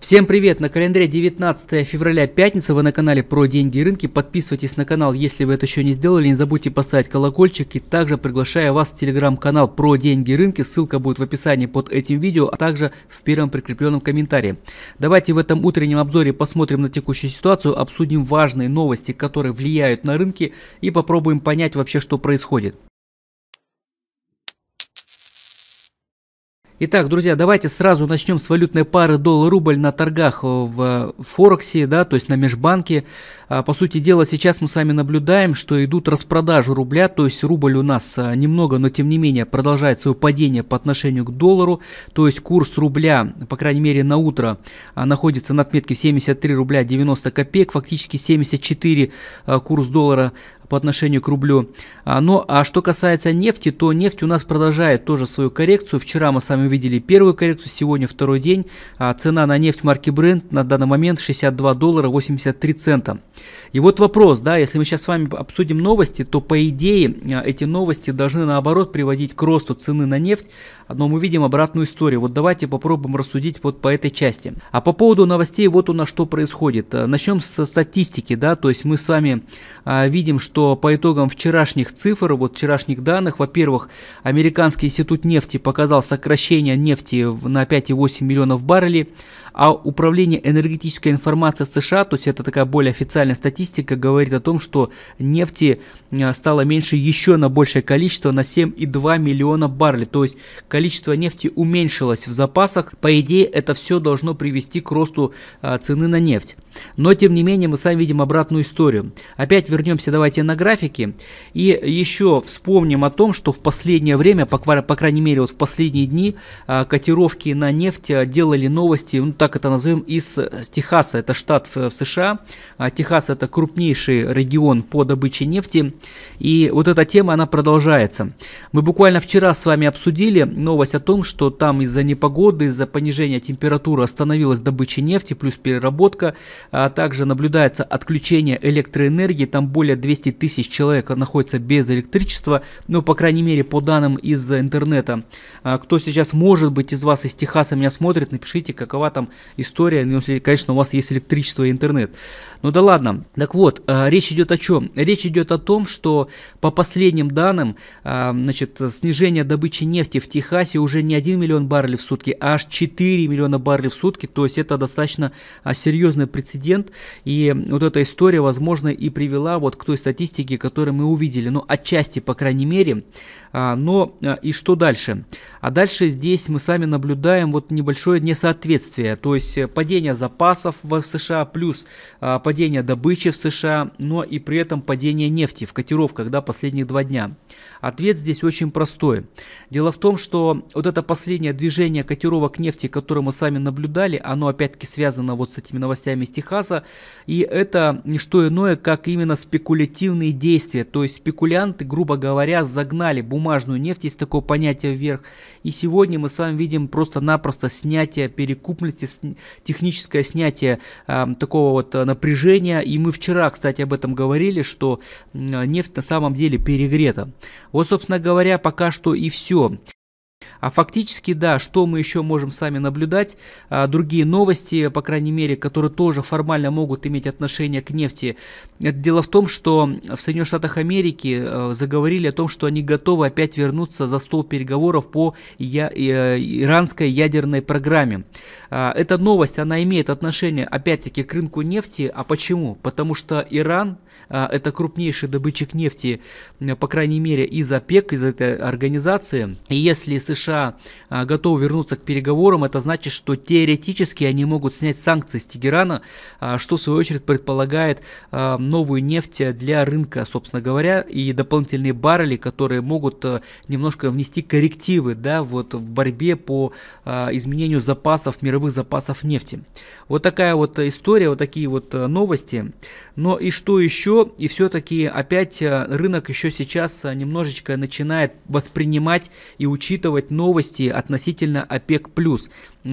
Всем привет! На календаре 19 февраля пятница, вы на канале про деньги и рынки. Подписывайтесь на канал, если вы это еще не сделали. Не забудьте поставить колокольчик и также приглашаю вас в телеграм-канал про деньги и рынки. Ссылка будет в описании под этим видео, а также в первом прикрепленном комментарии. Давайте в этом утреннем обзоре посмотрим на текущую ситуацию, обсудим важные новости, которые влияют на рынки и попробуем понять вообще, что происходит. Итак, друзья, давайте сразу начнем с валютной пары доллар-рубль на торгах в Форексе, да, то есть на межбанке. А, по сути дела, сейчас мы с вами наблюдаем, что идут распродажи рубля, то есть рубль у нас а, немного, но тем не менее продолжает свое падение по отношению к доллару, то есть курс рубля, по крайней мере на утро, а, находится на отметке в 73 рубля 90 копеек, фактически 74 курс доллара по отношению к рублю. А, но ну, а что касается нефти, то нефть у нас продолжает тоже свою коррекцию. Вчера мы с вами видели первую коррекцию, сегодня второй день. А, цена на нефть марки Brent на данный момент 62 доллара 83 цента. И вот вопрос, да, если мы сейчас с вами обсудим новости, то по идее а, эти новости должны наоборот приводить к росту цены на нефть, но мы видим обратную историю. Вот давайте попробуем рассудить вот по этой части. А по поводу новостей, вот у нас что происходит. Э, Начнем с статистики, да, то есть мы с вами видим, что что по итогам вчерашних цифр, вот вчерашних данных, во-первых, Американский институт нефти показал сокращение нефти на 5,8 миллионов баррелей, а Управление энергетической информации США, то есть это такая более официальная статистика, говорит о том, что нефти э, стало меньше еще на большее количество, на 7,2 миллиона баррелей, то есть количество нефти уменьшилось в запасах, по идее это все должно привести к росту э, цены на нефть. Но тем не менее мы сами видим обратную историю. Опять вернемся давайте на графике. И еще вспомним о том, что в последнее время, по, по крайней мере вот в последние дни, а, котировки на нефть а, делали новости, ну так это назовем, из э, Техаса. Это штат в США. А, Техас это крупнейший регион по добыче нефти. И вот эта тема, она продолжается. Мы буквально вчера с вами обсудили новость о том, что там из-за непогоды, из-за понижения температуры остановилась добыча нефти плюс переработка. А также наблюдается отключение электроэнергии. Там более 200 тысяч человек находится без электричества, ну, по крайней мере, по данным из интернета. А кто сейчас, может быть, из вас из Техаса меня смотрит, напишите, какова там история, ну, если, конечно, у вас есть электричество и интернет. Ну да ладно. Так вот, а, речь идет о чем? Речь идет о том, что по последним данным, а, значит, снижение добычи нефти в Техасе уже не 1 миллион баррелей в сутки, а аж 4 миллиона баррелей в сутки, то есть это достаточно серьезный прецедент, и вот эта история, возможно, и привела вот к той статистике, статистики, которые мы увидели, ну, отчасти, по крайней мере. А, но а, и что дальше? А дальше здесь мы сами наблюдаем вот небольшое несоответствие, то есть э, падение запасов в США плюс а, падение добычи в США, но и при этом падение нефти в котировках, да, последних два дня. Ответ здесь очень простой. Дело в том, что вот это последнее движение котировок нефти, которое мы сами наблюдали, оно опять-таки связано вот с этими новостями из Техаса, и это не что иное, как именно спекулятивные действия, то есть спекулянты, грубо говоря, загнали бумажную нефть, есть такое понятие вверх, и сегодня мы с вами видим просто-напросто снятие перекупности, техническое снятие э, такого вот а, напряжения, и мы вчера, кстати, об этом говорили, что нефть на самом деле перегрета. Вот, собственно говоря, пока что и все. А фактически, да, что мы еще можем сами наблюдать, а, другие новости, по крайней мере, которые тоже формально могут иметь отношение к нефти. это Дело в том, что в Соединенных Штатах Америки э, заговорили о том, что они готовы опять вернуться за стол переговоров по я, э, иранской ядерной программе. А, эта новость, она имеет отношение, опять-таки, к рынку нефти. А почему? Потому что Иран а, – это крупнейший добытчик нефти, по крайней мере, из ОПЕК, из этой организации. И если США США а, готовы вернуться к переговорам, это значит, что теоретически они могут снять санкции с Тегерана, а, что в свою очередь предполагает а, новую нефть для рынка, собственно говоря, и дополнительные баррели, которые могут немножко внести коррективы да, вот в борьбе по изменению запасов, мировых запасов нефти. Вот такая вот история, вот такие вот новости. Но и что еще? И все-таки опять рынок еще сейчас немножечко начинает воспринимать и учитывать новости относительно ОПЕК+.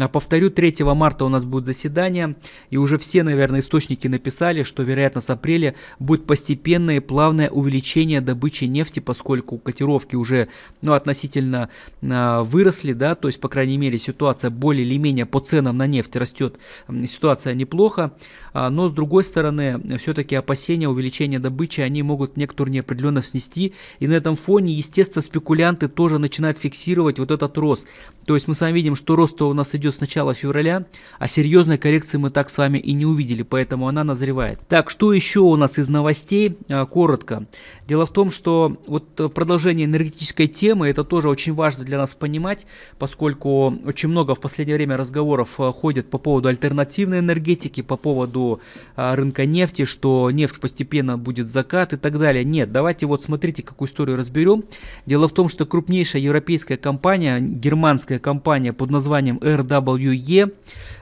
А повторю, 3 марта у нас будет заседание, и уже все, наверное, источники написали, что, вероятно, с апреля будет постепенное и плавное увеличение добычи нефти, поскольку котировки уже ну, относительно э, выросли, да, то есть, по крайней мере, ситуация более или менее по ценам на нефть растет, ситуация неплохо, э, но, с другой стороны, все-таки опасения увеличения добычи, они могут некоторую неопределенность снести, и на этом фоне, естественно, спекулянты тоже начинают фиксировать вот этот рост, то есть мы сами видим, что рост у нас идет идет с начала февраля, а серьезной коррекции мы так с вами и не увидели, поэтому она назревает. Так, что еще у нас из новостей? А, коротко. Дело в том, что вот продолжение энергетической темы, это тоже очень важно для нас понимать, поскольку очень много в последнее время разговоров а, ходит по поводу альтернативной энергетики, по поводу а, рынка нефти, что нефть постепенно будет закат и так далее. Нет, давайте вот смотрите, какую историю разберем. Дело в том, что крупнейшая европейская компания, германская компания под названием RW, W.E,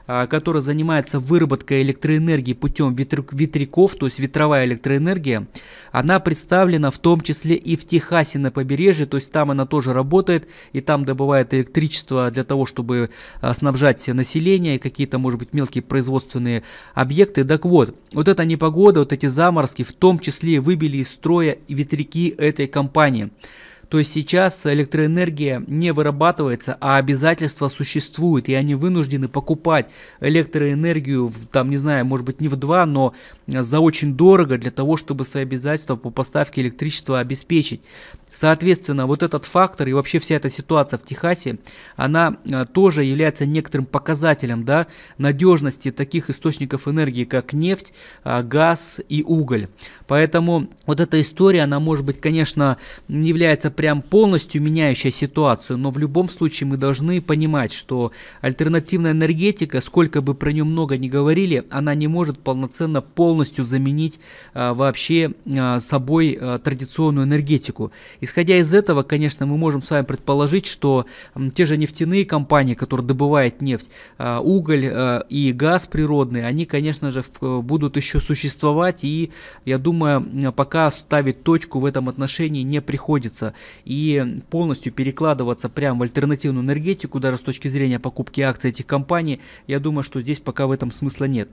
а, которая занимается выработкой электроэнергии путем ветр ветряков, то есть ветровая электроэнергия, она представлена в том числе и в Техасе на побережье, то есть там она тоже работает, и там добывает электричество для того, чтобы а, снабжать население и какие-то, может быть, мелкие производственные объекты. Так вот, вот эта непогода, вот эти заморозки в том числе выбили из строя ветряки этой компании то есть сейчас электроэнергия не вырабатывается, а обязательства существуют, и они вынуждены покупать электроэнергию, в, там, не знаю, может быть, не в два, но за очень дорого для того, чтобы свои обязательства по поставке электричества обеспечить. Соответственно, вот этот фактор и вообще вся эта ситуация в Техасе, она э, тоже является некоторым показателем да, надежности таких источников энергии, как нефть, э, газ и уголь. Поэтому вот эта история, она может быть, конечно, не является прям полностью меняющей ситуацию, но в любом случае мы должны понимать, что альтернативная энергетика, сколько бы про нее много не говорили, она не может полноценно полностью заменить а, вообще а, собой а, традиционную энергетику. Исходя из этого, конечно, мы можем с вами предположить, что те же нефтяные компании, которые добывают нефть, а, уголь а, и газ природный, они, конечно же, э, будут еще существовать, и я думаю, пока ставить точку в этом отношении не приходится. И полностью перекладываться прямо в альтернативную энергетику, даже с точки зрения покупки акций этих компаний, я думаю, что здесь пока в этом смысла нет.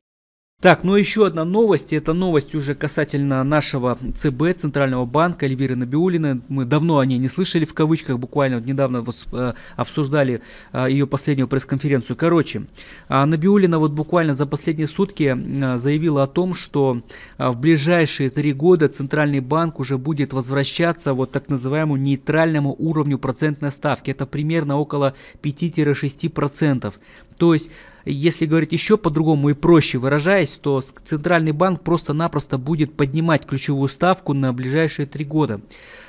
Так, ну а еще одна новость, это новость уже касательно нашего ЦБ, Центрального банка, Эльвиры Набиулины. Мы давно о ней не слышали, в кавычках, буквально вот недавно вот, э, обсуждали э, ее последнюю пресс-конференцию. Короче, э, а Набиулина вот буквально за последние сутки э, заявила о том, что в ближайшие три года Центральный банк уже будет возвращаться вот так называемому нейтральному уровню процентной ставки. Это примерно около 5-6%. То есть, если говорить еще по-другому и проще выражаясь, то Центральный банк просто-напросто будет поднимать ключевую ставку на ближайшие три года.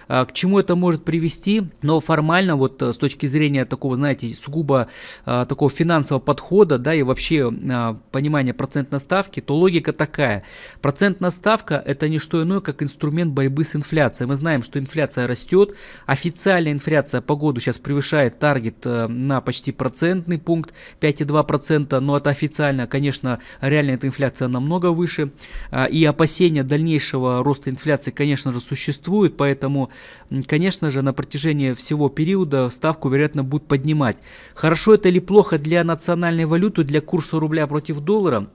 А, к чему это может привести? Но формально, вот э, с точки зрения такого, знаете, сугубо а, такого финансового подхода, да, и вообще а, понимания процентной ставки, то логика такая. Процентная ставка – это не что иное, как инструмент борьбы с инфляцией. Мы знаем, что инфляция растет, официальная инфляция по году сейчас превышает таргет э, на почти процентный пункт, 5 6,2%, но это официально, конечно, реально эта инфляция намного выше. А, и опасения дальнейшего роста инфляции, конечно же, существуют, поэтому, конечно же, на протяжении всего периода ставку, вероятно, будут поднимать. Хорошо это или плохо для национальной валюты, для курса рубля против доллара?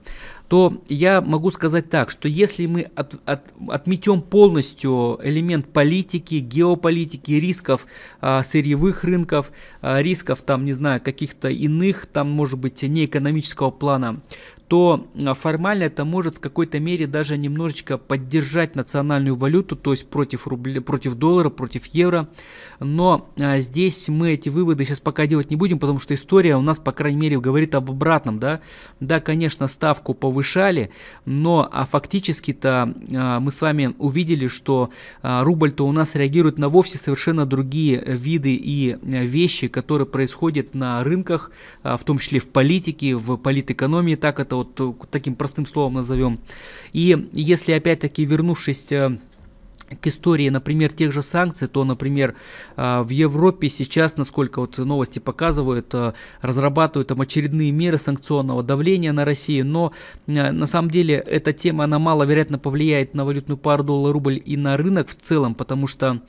то я могу сказать так, что если мы от, от, отметем полностью элемент политики, геополитики, рисков а, сырьевых рынков, а, рисков там, не знаю, каких-то иных, там, может быть, неэкономического плана, то а, формально это может в какой-то мере даже немножечко поддержать национальную валюту, то есть против, рубля, против доллара, против евро. Но а, здесь мы эти выводы сейчас пока делать не будем, потому что история у нас, по крайней мере, говорит об обратном. Да, да конечно, ставку повышали, но а фактически-то а, мы с вами увидели, что а, рубль-то у нас реагирует на вовсе совершенно другие виды и а, вещи, которые происходят на рынках, а, в том числе в политике, в политэкономии, так это это вот э, таким простым словом назовем. И если опять-таки вернувшись э, к истории, например, тех же санкций, то, например, а, в Европе сейчас, насколько вот новости показывают, а, разрабатывают там очередные меры санкционного давления на Россию, но а, на самом деле эта тема, она маловероятно повлияет на валютную пару доллар-рубль и на рынок в целом, потому что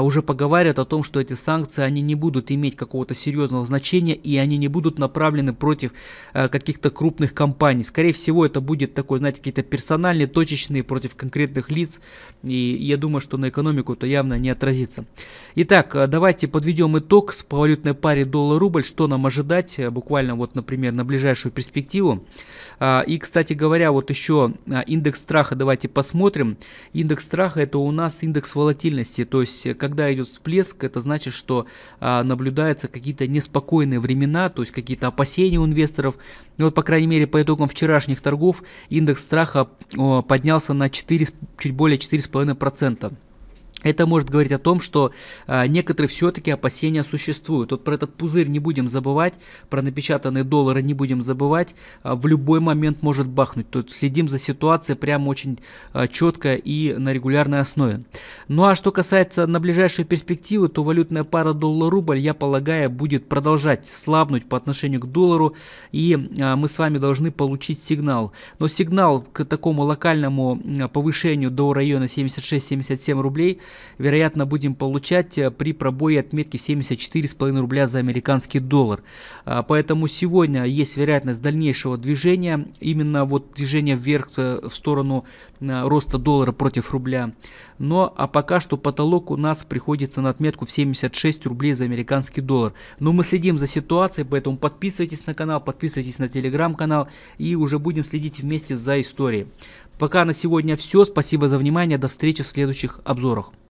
уже поговаривают о том, что эти санкции, они не будут иметь какого-то серьезного значения и они не будут направлены против каких-то крупных компаний. Скорее всего, это будет такой, знаете, какие-то персональные, точечные против конкретных лиц и я думаю, что на экономику это явно не отразится. Итак, э, давайте подведем итог с валютной паре доллар-рубль, что нам ожидать э, буквально вот, например, на ближайшую перспективу. А, и, кстати говоря, вот еще а, индекс страха давайте посмотрим. Индекс страха это у нас индекс волатильности, то есть э, когда идет всплеск, это значит, что а, наблюдаются какие-то неспокойные времена, то есть какие-то опасения у инвесторов. И ну вот, по крайней мере, по итогам вчерашних торгов индекс страха поднялся на 4, чуть более 4,5%. Это может говорить о том, что э, некоторые все-таки опасения существуют. Вот про этот пузырь не будем забывать, про напечатанные доллары не будем забывать. Э, в любой момент может бахнуть. Тут следим за ситуацией прямо очень э, четко и на регулярной основе. Ну а что касается на ближайшие перспективы, то валютная пара доллар-рубль, я полагаю, будет продолжать слабнуть по отношению к доллару. И э, мы с вами должны получить сигнал. Но сигнал к такому локальному повышению до района 76-77 рублей – вероятно, будем получать э, при пробое отметки в 74,5 рубля за американский доллар. А, поэтому сегодня есть вероятность дальнейшего движения, именно вот движение вверх э, в сторону э, роста доллара против рубля. Но а пока что потолок у нас приходится на отметку в 76 рублей за американский доллар. Но мы следим за ситуацией, поэтому подписывайтесь на канал, подписывайтесь на телеграм-канал и уже будем следить вместе за историей. Пока на сегодня все. Спасибо за внимание. До встречи в следующих обзорах.